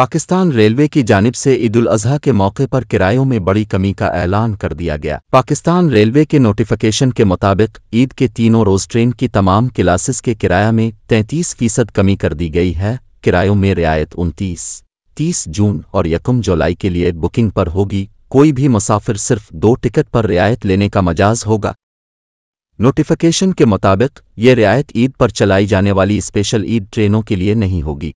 Pakistan railway की जानब से ईद उल अजहा के मौके पर किरायों में बड़ी कमी का ऐलान कर दिया गया पाकिस्तान रेलवे के नोटिफिकेशन के मुताबिक ईद के तीनों रोज ट्रेन की तमाम क्लासेस के किराया में 33 फीसद कमी कर दी गई है किरायों में रियायत उनतीस तीस जून और यकम जुलाई के लिए बुकिंग पर होगी कोई भी मुसाफिर सिर्फ दो टिकट पर रियायत लेने का मजाज होगा नोटिफिकेशन के मुताबिक ये रियायत ईद पर चलाई जाने वाली स्पेशल ईद ट्रेनों के लिए नहीं होगी